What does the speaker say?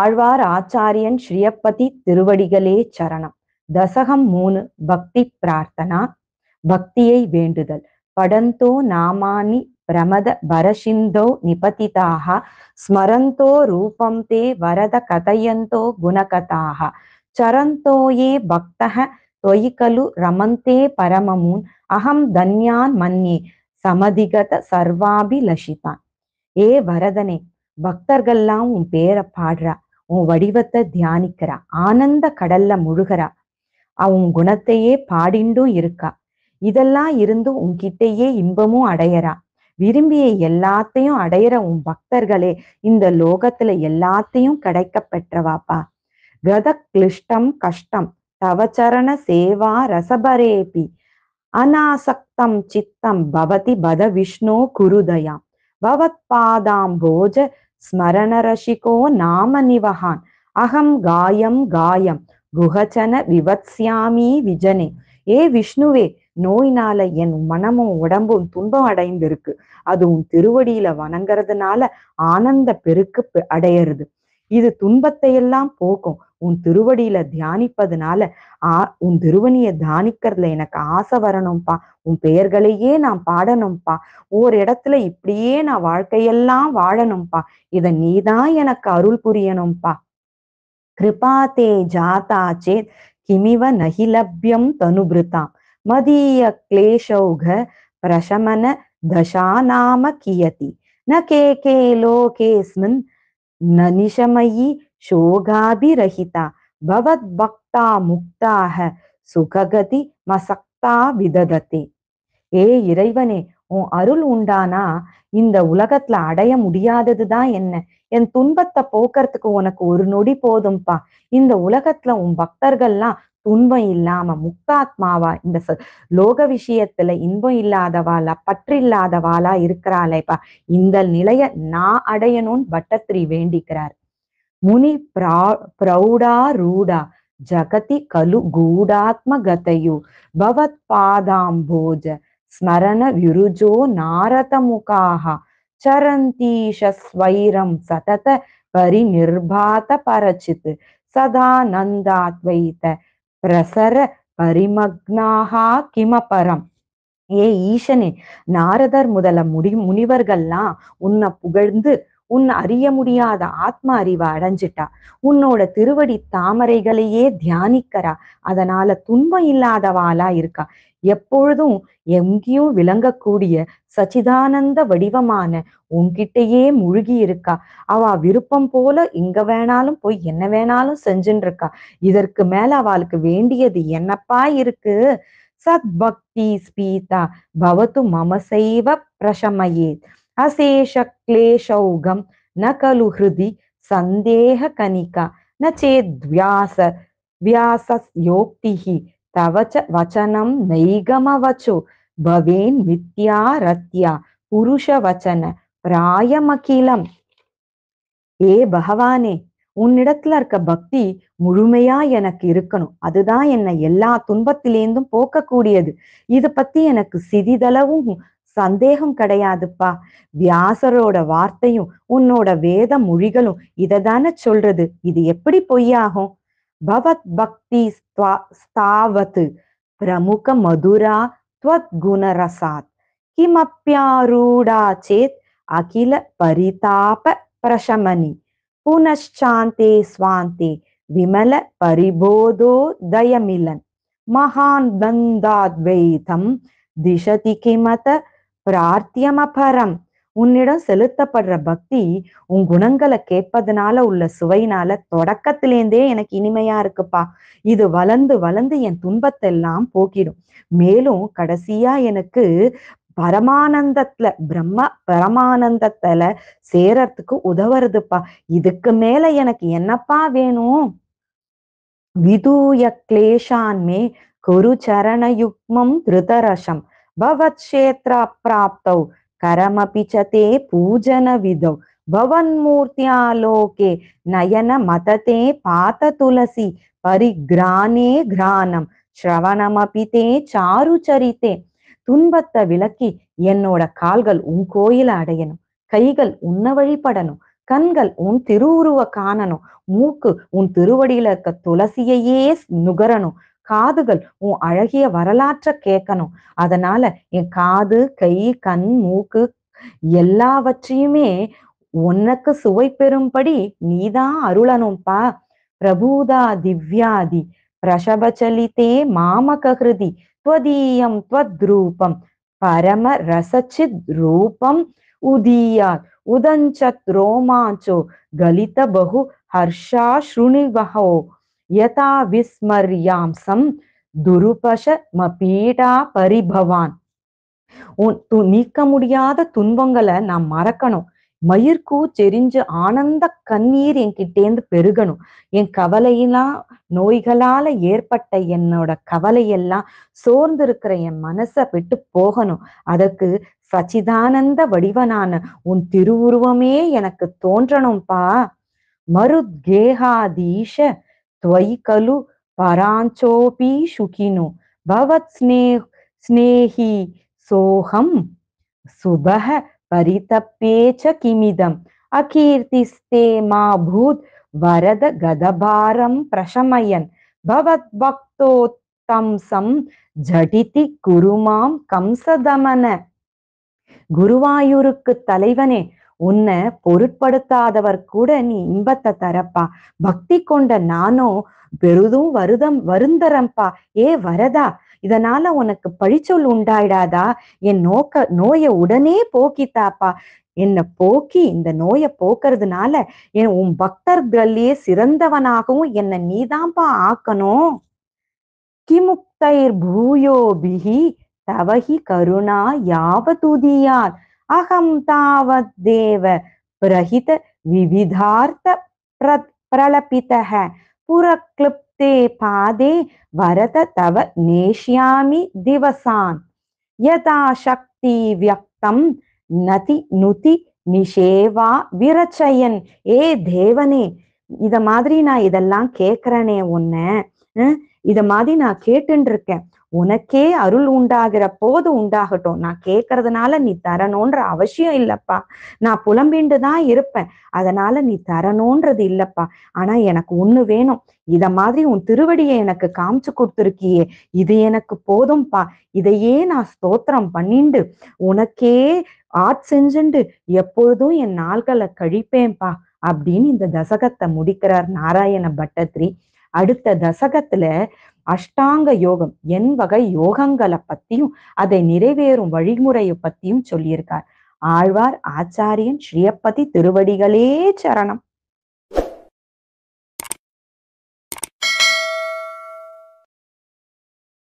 ஆழ்வார் ஆச்சாரியன் ஸ்ரீயப்பதி திருவடிகளே சரணம் தசகம் மூணு பக்தி பிரார்த்தனா பக்தியை வேண்டுதல் படந்தோ நாமானி பிரமத பரசிந்தோ நிபதிதாக ஸ்மரந்தோ ரூபம் தே வரத கதையந்தோ குணகதாக சரந்தோயே பக்தக தொயி கலு ரமந்தே பரமமூன் அகம் தன்யான் மன்னே சமதிகத சர்வாபிலஷிதான் ஏ வரதனே பக்தர்கள்லாம் உன் பேரை பாடுறா உன் வடிவத்தை தியானிக்கிறா ஆனந்த கடல்ல முழுகிறா அவன் குணத்தையே பாடிண்டும் இருக்கா இதெல்லாம் இருந்து உன்கிட்டயே இன்பமும் அடையறா விரும்பிய எல்லாத்தையும் அடையிற உன் பக்தர்களே இந்த லோகத்துல எல்லாத்தையும் கிடைக்க பெற்றவாப்பா கத கிளிஷ்டம் கஷ்டம் தவச்சரண சேவா ரசபரேபி அநாசக்தம் சித்தம் பவதி பத விஷ்ணு குருதயாம் பவத் பாதாம் போஜ ரசிகோ நாம நிவஹான் அகம் காயம் காயம் குஹச்சன விவத்யாமி விஜனே ஏ விஷ்ணுவே நோயினால என் மனமும் உடம்பும் துன்பம் அடைந்திருக்கு அது உன் திருவடியில வணங்குறதுனால ஆனந்த பெருக்கு அடையிறது இது துன்பத்தை எல்லாம் போக்கும் உன் திருவடியில தியானிப்பதுனால ஆ உன் திருவணிய தியானிக்கிறதுல எனக்கு ஆசை வரணும்ப்பா உன் பெயர்களையே நான் பாடணும்ப்பா ஒரு இடத்துல இப்படியே நான் வாழ்க்கையெல்லாம் வாழணும்ப்பா இத நீதான் எனக்கு அருள் புரியணும்ப்பா கிருபா தே ஜாதா சேத் கிமிவ நகிலப்யம் தனுபிருதாம் மதிய கிளேஷௌக பிரசமன தசா நாம கியதி ந கே கே லோகேஸ்மின் நனிஷமயி निशमयी பவத் பக்தா முக்தாக சுககதி மசக்தா விததே ஏ இறைவனே உன் அருள் உண்டானா இந்த உலகத்துல அடைய முடியாததுதான் என்ன என் துன்பத்தை போக்குறதுக்கு உனக்கு ஒரு நொடி போதும்பா இந்த உலகத்துல உன் பக்தர்கள்லாம் துன்பம் இல்லாம முக்தாத்மாவா இந்த லோக விஷயத்துல இன்பம் இல்லாதவாளா பற்றில்லாதவாளா இல்லாதவாளா இருக்கிறாளேப்பா இந்த நிலைய நான் அடையணும்னு பட்டத்திரி வேண்டிக்கிறார் முனி பிரா பிரௌடா ரூடா ஜகதி கலு கூடாத்ம கதையு பவத் போஜ ஸ்மரண விருஜோ நாரத முகாக சரந்தீஷ ஸ்வைரம் சதத பரிநிர்பாத பரச்சித்து சதா நந்தாத்வைத பிரசர பரிமக்னாகா கிமபரம் ஏ ஈசனே நாரதர் முதல முடி முனிவர்கள்லாம் உன்னை புகழ்ந்து உன் அறிய முடியாத ஆத்ம அறிவை அடைஞ்சிட்டா உன்னோட திருவடி தாமரைகளையே தியானிக்கிறா அதனால துன்பம் இல்லாதவாளா இருக்கா எப்பொழுதும் எங்கேயும் விளங்கக்கூடிய சச்சிதானந்த வடிவமான உன்கிட்டயே முழுகி இருக்கா அவ விருப்பம் போல இங்க வேணாலும் போய் என்ன வேணாலும் செஞ்சுட்டு இருக்கா இதற்கு மேல அவளுக்கு வேண்டியது என்னப்பா இருக்கு சத் பக்தி ஸ்பீதா பவத்து மமசைவ பிரசமையே அசேஷ கிளேஷௌகம் ந கலு ஹிருதி சந்தேக கனிகா ந வியாசயோக்திஹி தவச்ச வச்சனம் நைகமவச்சோ பவேன் மித்யா ரத்யா புருஷ வச்சன பிராயமகிலம் ஏ பகவானே உன்னிடத்துல இருக்க பக்தி முழுமையா எனக்கு இருக்கணும் அதுதான் என்னை எல்லா துன்பத்திலேந்தும் போக்கக்கூடியது இத பத்தி எனக்கு சிறிதளவும் சந்தேகம் கிடையாதுப்பா வியாசரோட வார்த்தையும் உன்னோட வேத மொழிகளும் இததான சொல்றது இது எப்படி பொய்யாகும் பவத் பக்தி ஸ்தாவத் பிரமுக மதுரா துவத் குணரசாத் கிமப்யாரூடா சேத் அகில பரிதாப பிரசமனி புனஷ்சாந்தே ஸ்வாந்தே விமல பரிபோதோ தயமிலன் மகான் பந்தாத்வைதம் திசதி கிமத பிரார்த்தியம் உன்னிடம் செலுத்தப்படுற பக்தி உன் குணங்களை கேட்பதனால உள்ள சுவையினால தொடக்கத்திலேந்தே எனக்கு இனிமையா இருக்குப்பா இது வளர்ந்து வளர்ந்து என் துன்பத்தை எல்லாம் போக்கிடும் மேலும் கடைசியா எனக்கு பரமானந்தத்துல பிரம்ம பரமானந்தத்துல சேரத்துக்கு உதவுறதுப்பா இதுக்கு மேல எனக்கு என்னப்பா வேணும் விதூய கிளேஷான்மே குரு சரண யுக்மம் திருதரசம் भवत्क्षेत्र प्राप्तौ करमपि च ते पूजनविधौ भवन्मूर्त्या लोके नयन मतते पात तुलसी परिग्राने கிரானம் ஸ்ரவணமபி தே சாரு சரித்தே துன்பத்தை விளக்கி என்னோட கால்கள் உன் கோயில அடையணும் கைகள் உன்னை வழிபடணும் கண்கள் உன் திருவுருவ காணணும் மூக்கு உன் திருவடியில இருக்க துளசியையே நுகரணும் காதுகள் உன் அழகிய வரலாற்றை கேட்கணும் அதனால என் காது கை கண் மூக்கு எல்லாவற்றையுமே உனக்கு சுவை பெறும்படி நீதான் அருளணும்பா பிரபுதா திவ்யாதி பிரசபச்சலிதே மாம ககிருதி துவதீயம் துவத்ரூபம் பரம ரசச்சித் ரூபம் உதியா உதஞ்சத் ரோமாஞ்சோ கலித பகு ஹர்ஷா ஸ்ருணிவஹோ யதா விஸ்மரியாம்சம் துருபஷ மபீடா பரிபவான் உன் து நீக்க முடியாத துன்பங்களை நான் மறக்கணும் மயிர்கூ செறிஞ்சு ஆனந்த கண்ணீர் என்கிட்டேந்து பெருகணும் என் கவலையெல்லாம் நோய்களால ஏற்பட்ட என்னோட கவலையெல்லாம் சோர்ந்து இருக்கிற என் மனசை விட்டு போகணும் அதற்கு சச்சிதானந்த வடிவனான உன் திருவுருவமே எனக்கு தோன்றணும்பா மருத்கேகாதீஷ त्वयि खलु पराञ्चोऽपि सुखिनो भवत्स्ने स्नेही सोऽहं सुभः परितप्ये च किमिदम् अकीर्तिस्ते मा भूत् वरद गदभारं प्रशमयन् भवद्भक्तोत्तंसं ஜடிதி குருமாம் கம்சதமன குருவாயூருக்கு தலைவனே உன்னை பொருட்படுத்தாதவர் கூட நீ இன்பத்தை தரப்பா பக்தி கொண்ட நானோ பெருதும் வருதம் வருந்தரம்பா ஏ வரதா இதனால உனக்கு பழிச்சொல் உண்டாயிடாதா என் நோக்க நோய உடனே போக்கித்தாப்பா என்ன போக்கி இந்த நோயை போக்குறதுனால என் உன் பக்தர்களே சிறந்தவனாகவும் என்னை நீதான்பா ஆக்கணும் பூயோ பூயோபிகி தவகி கருணா யாவதுதியார் அகம் தாவத் தேவ பிரஹித விவிதார்த்த பிரலபித புரக்ளுப்தே பாதே வரத தவ நேஷ்யாமி திவசான் யதா சக்தி வியக்தம் நதி நுதி நிஷேவா விரச்சயன் ஏ தேவனே இத மாதிரி நான் இதெல்லாம் கேக்குறனே உன்ன இத மாதிரி நான் கேட்டுன்னு இருக்கேன் உனக்கே அருள் உண்டாகிற போது உண்டாகட்டும் நான் கேட்கறதுனால நீ தரணும்ன்ற அவசியம் இல்லப்பா நான் புலம்பிண்டு தான் இருப்பேன் அதனால நீ தரணும்ன்றது இல்லப்பா ஆனா எனக்கு ஒண்ணு வேணும் இத மாதிரி உன் திருவடியை எனக்கு காமிச்சு கொடுத்துருக்கியே இது எனக்கு போதும்பா இதையே நான் ஸ்தோத்திரம் பண்ணிண்டு உனக்கே ஆட் செஞ்சுண்டு எப்பொழுதும் என் நாள்களை கழிப்பேன்பா அப்படின்னு இந்த தசகத்தை முடிக்கிறார் நாராயண பட்டத்ரி அடுத்த தசகத்துல அஷ்டாங்க யோகம் என் வகை யோகங்களை பத்தியும் அதை நிறைவேறும் வழிமுறையை பத்தியும் சொல்லியிருக்கார் ஆழ்வார் ஆச்சாரியன் ஸ்ரீயப்பதி திருவடிகளே சரணம்